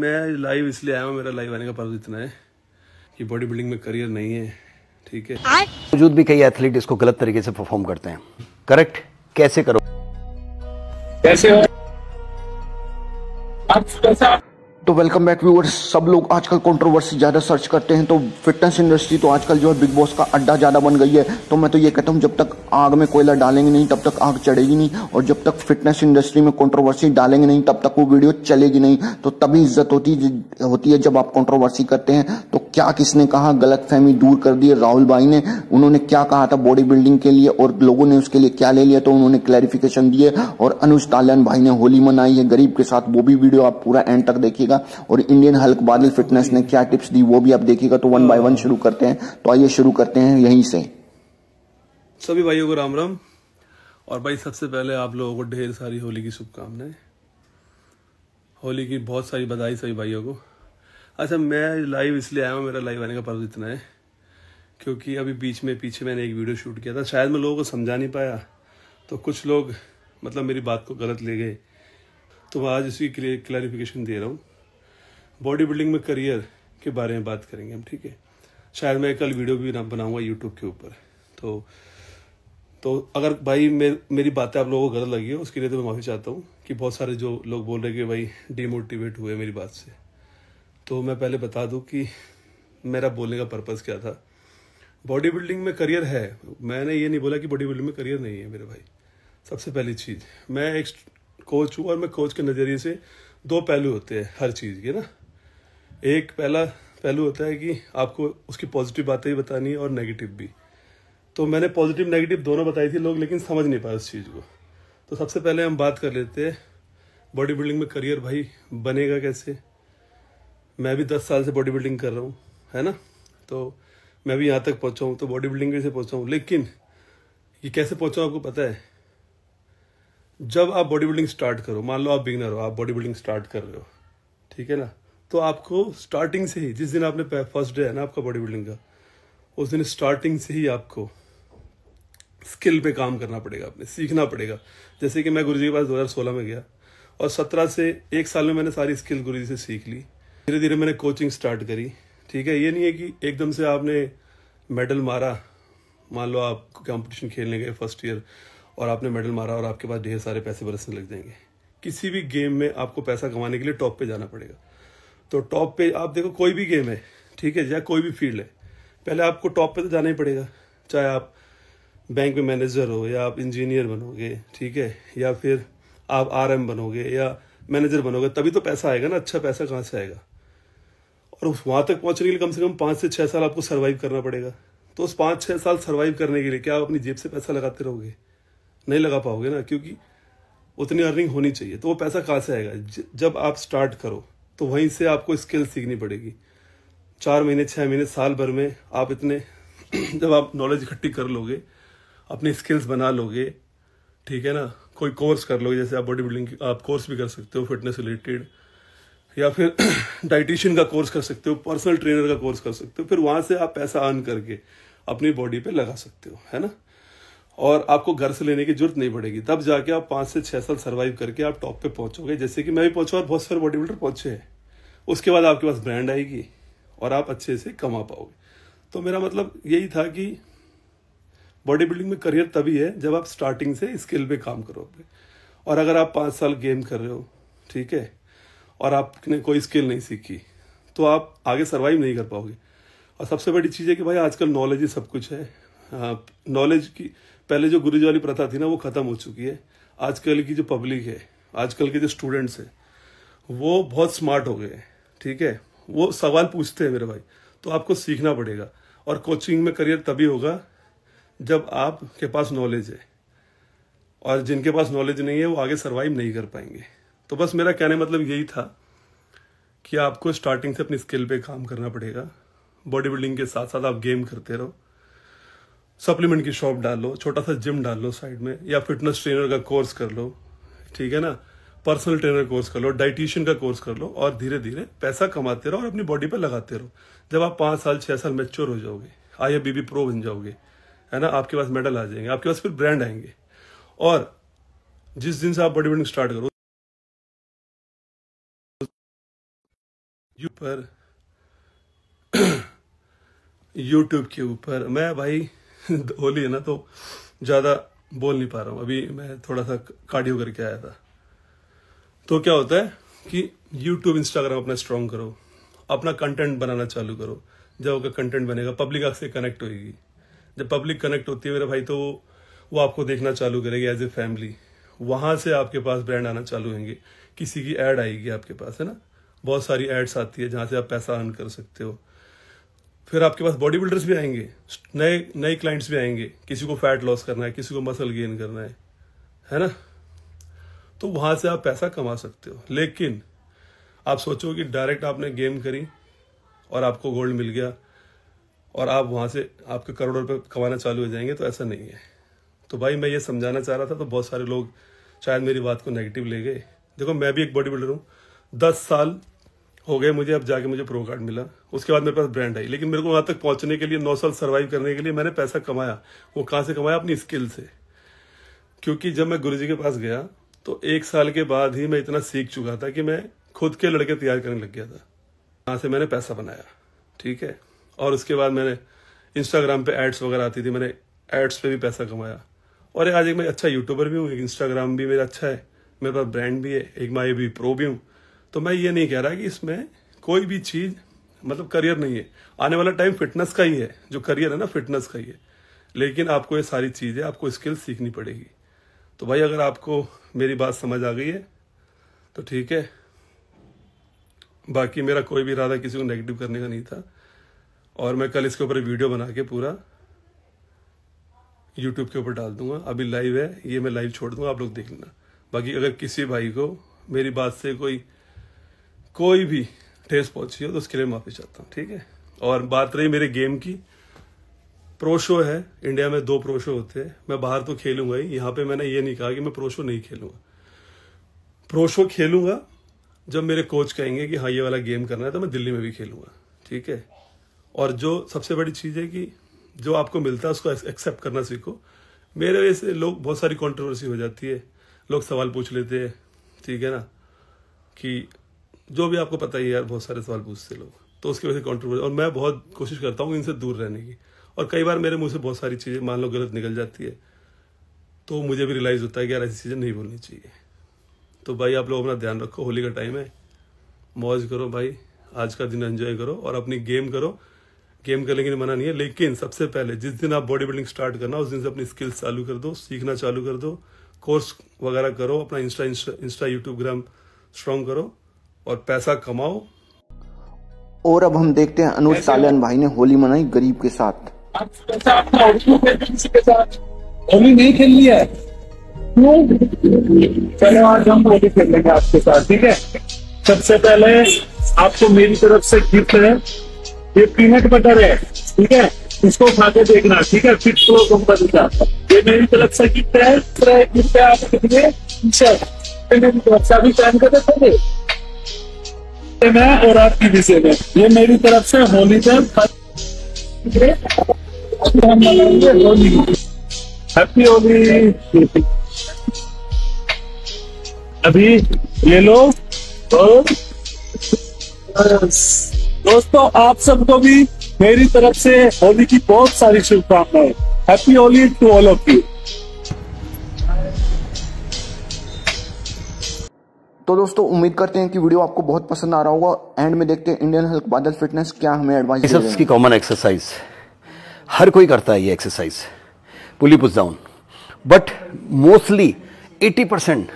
मैं लाइव इसलिए आया हूँ मेरा लाइव आने का पर्व इतना है कि बॉडी बिल्डिंग में करियर नहीं है ठीक है मौजूद भी कई एथलीट इसको गलत तरीके से परफॉर्म करते हैं करेक्ट कैसे करो कैसे हो आप कैसा तो वेलकम बैक व्यूअर्स सब लोग आजकल कंट्रोवर्सी ज़्यादा सर्च करते हैं तो फिटनेस इंडस्ट्री तो आजकल जो है बिग बॉस का अड्डा ज़्यादा बन गई है तो मैं तो ये कहता हूँ जब तक आग में कोयला डालेंगे नहीं तब तक आग चढ़ेगी नहीं और जब तक फिटनेस इंडस्ट्री में कंट्रोवर्सी डालेंगे नहीं तब तक वो वीडियो चलेगी नहीं तो तभी इज्जत होती होती है जब आप कॉन्ट्रोवर्सी करते हैं तो क्या किसने कहा गलत फहमी दूर कर दी राहुल भाई ने उन्होंने क्या कहा था बॉडी बिल्डिंग के लिए और लोगों ने उसके लिए क्या ले लिया तो उन्होंने क्लैरिफिकेशन दिए और अनुज तालन भाई ने होली मनाई है गरीब के साथ वो भी वीडियो आप पूरा एंड तक देखिएगा देखिएगा और इंडियन हल्क बादल फिटनेस ने क्या टिप्स दी वो भी आप देखिएगा तो वन बाय वन शुरू करते हैं तो आइए शुरू करते हैं यहीं से सभी भाइयों को राम राम और भाई सबसे पहले आप लोगों को ढेर सारी होली की शुभकामनाएं होली की बहुत सारी बधाई सभी भाइयों को अच्छा मैं लाइव इसलिए आया हूँ मेरा लाइव आने का पर्व इतना है क्योंकि अभी बीच में पीछे मैंने एक वीडियो शूट किया था शायद मैं लोगों को समझा नहीं पाया तो कुछ लोग मतलब मेरी बात को गलत ले गए तो मैं आज इसकी क्लियर क्लैरिफिकेशन दे रहा हूँ बॉडी बिल्डिंग में करियर के बारे में बात करेंगे हम ठीक है शायद मैं कल वीडियो भी ना बनाऊंगा यूट्यूब के ऊपर तो तो अगर भाई मे, मेरी बातें आप लोगों को गलत लगी है उसके लिए तो मैं माफ़ी चाहता हूँ कि बहुत सारे जो लोग बोल रहे कि भाई डीमोटिवेट हुए मेरी बात से तो मैं पहले बता दूँ कि मेरा बोलने का पर्पज़ क्या था बॉडी बिल्डिंग में करियर है मैंने ये नहीं बोला कि बॉडी बिल्डिंग में करियर नहीं है मेरे भाई सबसे पहली चीज़ मैं एक कोच हूँ और मैं कोच के नज़रिए से दो पहलू होते हैं हर चीज़ के ना एक पहला पहलू होता है कि आपको उसकी पॉजिटिव बातें भी बतानी है और नेगेटिव भी तो मैंने पॉजिटिव नेगेटिव दोनों बताई थी लोग लेकिन समझ नहीं पाए उस चीज़ को तो सबसे पहले हम बात कर लेते हैं बॉडी बिल्डिंग में करियर भाई बनेगा कैसे मैं भी दस साल से बॉडी बिल्डिंग कर रहा हूँ है ना तो मैं भी यहाँ तक पहुँचा हूँ तो बॉडी बिल्डिंग से पहुँचा हूँ लेकिन ये कैसे पहुँचा आपको पता है जब आप बॉडी बिल्डिंग स्टार्ट करो मान लो आप बिगनर हो आप बॉडी बिल्डिंग स्टार्ट कर रहे हो ठीक है ना तो आपको स्टार्टिंग से ही जिस दिन आपने फर्स्ट डे है ना आपका बॉडी बिल्डिंग का उस दिन स्टार्टिंग से ही आपको स्किल पे काम करना पड़ेगा आपने सीखना पड़ेगा जैसे कि मैं गुरुजी के पास 2016 में गया और 17 से एक साल में मैंने सारी स्किल गुरुजी से सीख ली धीरे धीरे मैंने कोचिंग स्टार्ट करी ठीक है ये नहीं है कि एकदम से आपने मेडल मारा मान लो आप कॉम्पिटिशन खेलने गए फर्स्ट ईयर और आपने मेडल मारा और आपके पास ढेर सारे पैसे बरसने लग जाएंगे किसी भी गेम में आपको पैसा कमाने के लिए टॉप पे जाना पड़ेगा तो टॉप पे आप देखो कोई भी गेम है ठीक है या कोई भी फील्ड है पहले आपको टॉप पे तो जाना ही पड़ेगा चाहे आप बैंक में मैनेजर हो या आप इंजीनियर बनोगे ठीक है या फिर आप आर बनोगे या मैनेजर बनोगे तभी तो पैसा आएगा ना अच्छा पैसा कहाँ से आएगा और वहाँ तक पहुँचने के लिए कम से कम पाँच से छः साल आपको सर्वाइव करना पड़ेगा तो उस पाँच छः साल सर्वाइव करने के लिए क्या आप अपनी जेब से पैसा लगाते रहोगे नहीं लगा पाओगे ना क्योंकि उतनी अर्निंग होनी चाहिए तो वो पैसा कहाँ से आएगा जब आप स्टार्ट करो तो वहीं से आपको स्किल सीखनी पड़ेगी चार महीने छः महीने साल भर में आप इतने जब आप नॉलेज इकट्ठी कर लोगे अपनी स्किल्स बना लोगे ठीक है ना कोई कोर्स कर लोगे जैसे आप बॉडी बिल्डिंग आप कोर्स भी कर सकते हो फिटनेस रिलेटेड या फिर डाइटिशियन का कोर्स कर सकते हो पर्सनल ट्रेनर का कोर्स कर सकते हो फिर वहाँ से आप पैसा अर्न करके अपनी बॉडी पे लगा सकते हो है ना और आपको घर से लेने की जरूरत नहीं पड़ेगी तब जाके आप पाँच से छः साल सर्वाइव करके आप टॉप पे पहुंचोगे जैसे कि मैं भी पहुंचा और बहुत सारे बॉडी बिल्डर पहुंचे हैं उसके बाद आपके पास ब्रांड आएगी और आप अच्छे से कमा पाओगे तो मेरा मतलब यही था कि बॉडी बिल्डिंग में करियर तभी है जब आप स्टार्टिंग से स्किल पे काम करोगे और अगर आप पाँच साल गेम कर रहे हो ठीक है और आपने कोई स्किल नहीं सीखी तो आप आगे सर्वाइव नहीं कर पाओगे और सबसे बड़ी चीज़ है कि भाई आजकल नॉलेज ही सब कुछ है नॉलेज की पहले जो गुरुजी वाली प्रथा थी ना वो ख़त्म हो चुकी है आजकल की जो पब्लिक है आजकल के जो स्टूडेंट्स है वो बहुत स्मार्ट हो गए हैं ठीक है वो सवाल पूछते हैं मेरे भाई तो आपको सीखना पड़ेगा और कोचिंग में करियर तभी होगा जब आपके पास नॉलेज है और जिनके पास नॉलेज नहीं है वो आगे सर्वाइव नहीं कर पाएंगे तो बस मेरा कहने मतलब यही था कि आपको स्टार्टिंग से अपनी स्किल पे काम करना पड़ेगा बॉडी बिल्डिंग के साथ साथ आप गेम करते रहो सप्लीमेंट की शॉप डाल लो छोटा सा जिम डाल लो साइड में या फिटनेस ट्रेनर का कोर्स कर लो ठीक है ना पर्सनल ट्रेनर कोर्स कर लो डाइटिशियन का कोर्स कर लो और धीरे धीरे पैसा कमाते रहो और अपनी बॉडी पर लगाते रहो जब आप पांच साल छह साल मेच्योर हो जाओगे आई बी बीबी प्रो बन जाओगे है ना आपके पास मेडल आ जाएंगे आपके पास फिर ब्रांड आएंगे और जिस दिन से आप बॉडी बिल्डिंग स्टार्ट करो यू पर यूट्यूब के ऊपर मैं भाई होली है ना तो ज़्यादा बोल नहीं पा रहा हूं अभी मैं थोड़ा सा कार्डियो करके आया था तो क्या होता है कि यूट्यूब इंस्टाग्राम अपना स्ट्रांग करो अपना कंटेंट बनाना चालू करो जब आपका कंटेंट बनेगा पब्लिक आपसे कनेक्ट होगी जब पब्लिक कनेक्ट होती है मेरे भाई तो वो आपको देखना चालू करेगी एज ए फैमिली वहां से आपके पास ब्रांड आना चालू होंगे किसी की एड आएगी आपके पास है ना बहुत सारी एड्स आती है जहां से आप पैसा अर्न कर सकते हो फिर आपके पास बॉडी बिल्डर्स भी आएंगे नए नए क्लाइंट्स भी आएंगे किसी को फैट लॉस करना है किसी को मसल गेन करना है है ना तो वहाँ से आप पैसा कमा सकते हो लेकिन आप सोचो कि डायरेक्ट आपने गेम करी और आपको गोल्ड मिल गया और आप वहाँ से आपके करोड़ों रुपये कमाना चालू हो जाएंगे तो ऐसा नहीं है तो भाई मैं ये समझाना चाह रहा था तो बहुत सारे लोग शायद मेरी बात को नेगेटिव ले गए देखो मैं भी एक बॉडी बिल्डर हूँ दस साल हो गए मुझे अब जाके मुझे प्रो कार्ड मिला उसके बाद मेरे पास ब्रांड आई लेकिन मेरे को वहाँ तक पहुंचने के लिए नौ साल सर्वाइव करने के लिए मैंने पैसा कमाया वो कहाँ से कमाया अपनी स्किल से क्योंकि जब मैं गुरुजी के पास गया तो एक साल के बाद ही मैं इतना सीख चुका था कि मैं खुद के लड़के तैयार करने लग गया था वहां से मैंने पैसा बनाया ठीक है और उसके बाद मैंने इंस्टाग्राम पे एड्स वगैरह आती थी मैंने एड्स पे भी पैसा कमाया और आज एक मैं अच्छा यूट्यूबर भी हूँ एक इंस्टाग्राम भी मेरा अच्छा है मेरे पास ब्रांड भी है एक मैं भी प्रो भी हूँ तो मैं ये नहीं कह रहा कि इसमें कोई भी चीज़ मतलब करियर नहीं है आने वाला टाइम फिटनेस का ही है जो करियर है ना फिटनेस का ही है लेकिन आपको ये सारी चीज़ें आपको स्किल सीखनी पड़ेगी तो भाई अगर आपको मेरी बात समझ आ गई है तो ठीक है बाकी मेरा कोई भी इरादा किसी को नेगेटिव करने का नहीं था और मैं कल इसके ऊपर वीडियो बना के पूरा यूट्यूब के ऊपर डाल दूंगा अभी लाइव है ये मैं लाइव छोड़ दूंगा आप लोग देख लेना बाकी अगर किसी भाई को मेरी बात से कोई कोई भी ठेस पहुंची हो तो उसके लिए माफी चाहता हूँ ठीक है और बात रही मेरे गेम की प्रोशो है इंडिया में दो प्रोशो होते हैं मैं बाहर तो खेलूंगा ही यहाँ पे मैंने ये नहीं कहा कि मैं प्रोशो नहीं खेलूंगा प्रोशो खेलूंगा जब मेरे कोच कहेंगे कि हाँ ये वाला गेम करना है तो मैं दिल्ली में भी खेलूंगा ठीक है और जो सबसे बड़ी चीज़ है कि जो आपको मिलता है उसको एक्सेप्ट करना सीखो मेरे वजह से लोग बहुत सारी कॉन्ट्रोवर्सी हो जाती है लोग सवाल पूछ लेते हैं ठीक है ना कि जो भी आपको पता ही यार बहुत सारे सवाल पूछते लोग तो उसकी वजह से कॉन्ट्रोवर्सी और मैं बहुत कोशिश करता हूँ इनसे दूर रहने की और कई बार मेरे मुँह से बहुत सारी चीज़ें मान लो गलत निकल जाती है तो मुझे भी रियलाइज़ होता है कि यार ऐसी चीज़ें नहीं बोलनी चाहिए तो भाई आप लोग अपना ध्यान रखो होली का टाइम है मौज करो भाई आज का दिन एंजॉय करो और अपनी गेम करो गेम करने के लिए मना नहीं है लेकिन सबसे पहले जिस दिन आप बॉडी बिल्डिंग स्टार्ट करना उस दिन से अपनी स्किल्स चालू कर दो सीखना चालू कर दो कोर्स वगैरह करो अपना Insta Insta, Insta YouTube gram strong करो और पैसा कमाओ और अब हम देखते हैं अनुज सालन भाई ने होली मनाई गरीब के साथ होली नहीं खेलनी है चले आज हम होली खेलेंगे आपके साथ ठीक है सबसे पहले आपको मेरी तरफ से गिफ्ट है ये पीनट बटर है ठीक है इसको खा के देखना ठीक है फिर तो तुम बदलना ये मेरी तरफ से गिफ्ट है गिफ्ट है आपके लिए अच्छा, अभी पहन कर देखोगे में और आपकी विषय में ये मेरी तरफ से होली पे हम मनाएंगे होली हैप्पी होली अभी ये लो दोस्तों आप सबको भी मेरी तरफ से होली की बहुत सारी शुभकामनाएं happy Holi to all of you तो दोस्तों उम्मीद करते हैं कि वीडियो आपको बहुत पसंद आ रहा होगा एंड में देखते हैं इंडियन हेल्थ बादल फिटनेस क्या हमें एडवाइस की कॉमन एक्सरसाइज हर कोई करता है ये exercise pulley push down but mostly 80 percent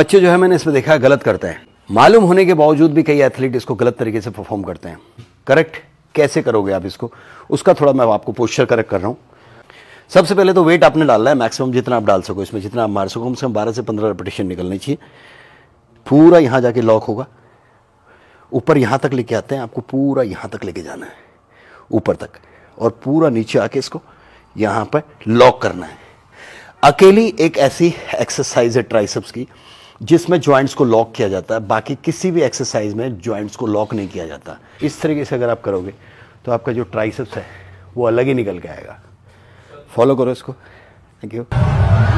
बच्चे जो है मैंने इसमें देखा है गलत करते हैं मालूम होने के बावजूद भी कई एथलीट इसको गलत तरीके से परफॉर्म करते हैं करेक्ट कैसे करोगे आप इसको उसका थोड़ा मैं आपको पोस्चर करेक्ट कर रहा हूँ सबसे पहले तो वेट आपने डालना है मैक्सिमम जितना आप डाल सको इसमें जितना आप मार सको कम से कम बारह से पंद्रह रिपीटेशन निकलनी चाहिए पूरा यहाँ जाके लॉक होगा ऊपर यहाँ तक लेके आते हैं आपको पूरा यहाँ तक लेके जाना है ऊपर तक और पूरा नीचे आके इसको यहाँ पर लॉक करना है अकेली एक ऐसी एक्सरसाइज है ट्राइसेप्स की जिसमें जॉइंट्स को लॉक किया जाता है बाकी किसी भी एक्सरसाइज में जॉइंट्स को लॉक नहीं किया जाता इस तरीके से अगर आप करोगे तो आपका जो ट्राइसेप्स है वो अलग ही निकल के आएगा फॉलो करो इसको थैंक यू